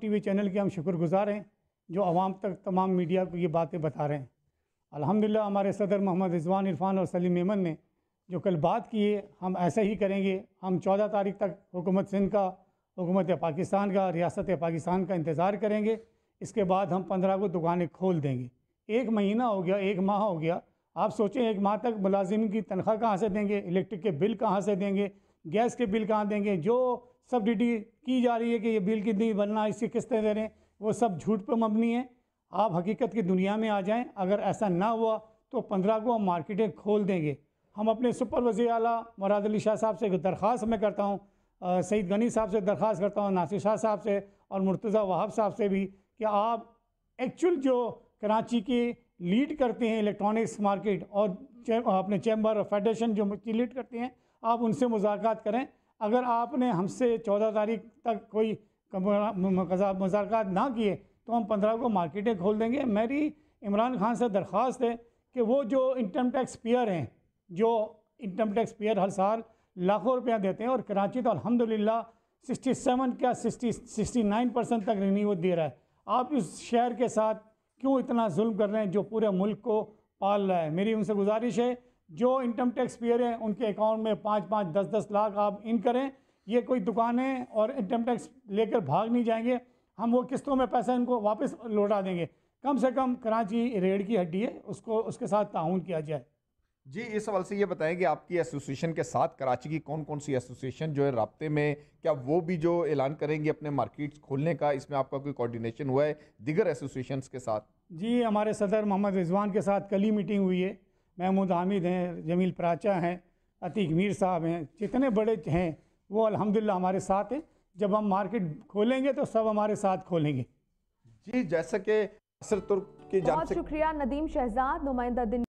T V channel کے ہم شکر گزار ہیں جو عوام تک تمام میڈیا کو یہ باتیں بتا رہے ہیں الحمدللہ ہمارے صدر محمد رضوان عرفان اور سلیم ایمن نے جو کل بات کی ہے ہم ایسا ہی کریں گے ہم چودہ تاریخ تک حکومت سندھ کا حکومت پاکستان کا ریاست پاکستان کا انتظار کریں گے اس کے بعد ہم پندرہ کو دکانیں کھول دیں گے ایک مہینہ ہو گیا ایک ماہ ہو گیا آپ سوچیں ایک ماہ تک ملازم کی تنخواہ کہاں سے دیں گے الیکٹرک کے بل کہاں سے دیں گے گیس کے بل کہاں دیں گے جو سب کی جا رہی ہے کہ یہ بل کتنی بننا اس کی قسطیں دے رہے ہیں وہ سب جھوٹ پہ مبنی ہیں آپ حقیقت کی دنیا میں آ جائیں اگر ایسا نہ ہوا تو پندرہ کو ہم مارکیٹیں کھول دیں گے ہم اپنے سپر وزیر اعلیٰ مراد علی شاہ صاحب سے درخواست میں کرتا ہوں سعید غنی صاحب سے درخواست کرتا ہوں ناصر شاہ صاحب سے اور مرتضیٰ وہاب صاحب سے بھی کہ آپ ایکچول جو کراچی کی لیڈ کرتے ہیں الیکٹرانکس مارکیٹ اور اپنے چیمبر اور فیڈریشن جو لیڈ کرتے ہیں آپ ان سے مذاکرات کریں اگر آپ نے ہم سے چودہ تاریخ تک کوئی مذاکرات نہ کیے تو ہم پندرہ کو مارکیٹیں کھول دیں گے میری عمران خان سے درخواست ہے کہ وہ جو انکم ٹیکس پیئر ہیں جو انکم ٹیکس پیئر ہر سال لاکھوں روپیہ دیتے ہیں اور کراچی تو الحمدللہ للہ سکسٹی سیون کیا سکسٹی سکسٹی نائن پرسنٹ تک رینیو دے رہا ہے آپ اس شہر کے ساتھ کیوں اتنا ظلم کر رہے ہیں جو پورے ملک کو پال رہا ہے میری ان سے گزارش ہے جو انکم ٹیکس پیئر ہیں ان کے اکاؤنٹ میں پانچ پانچ دس دس لاکھ آپ ان کریں یہ کوئی دکانیں اور انکم ٹیکس لے کر بھاگ نہیں جائیں گے ہم وہ قسطوں میں پیسہ ان کو واپس لوٹا دیں گے کم سے کم کراچی ریڑھ کی ہڈی ہے اس کو اس کے ساتھ تعاون کیا جائے جی اس حوال سے یہ بتائیں کہ آپ کی ایسوسیشن کے ساتھ کراچی کی کون کون سی ایسوسیشن جو ہے رابطے میں کیا وہ بھی جو اعلان کریں گے اپنے مارکیٹس کھولنے کا اس میں آپ کا کوئی کوارڈینیشن ہوا ہے دیگر ایسوسیشنس کے ساتھ جی ہمارے صدر محمد رضوان کے ساتھ کل ہی میٹنگ ہوئی ہے محمود حامد ہیں جمیل پراچا ہیں عتیق میر صاحب ہیں جتنے بڑے ہیں وہ الحمدللہ ہمارے ساتھ ہیں جب ہم مارکیٹ کھولیں گے تو سب ہمارے ساتھ کھولیں گے جی جیسا کہ بہت شکریہ ندیم شہزاد نمائندہ دن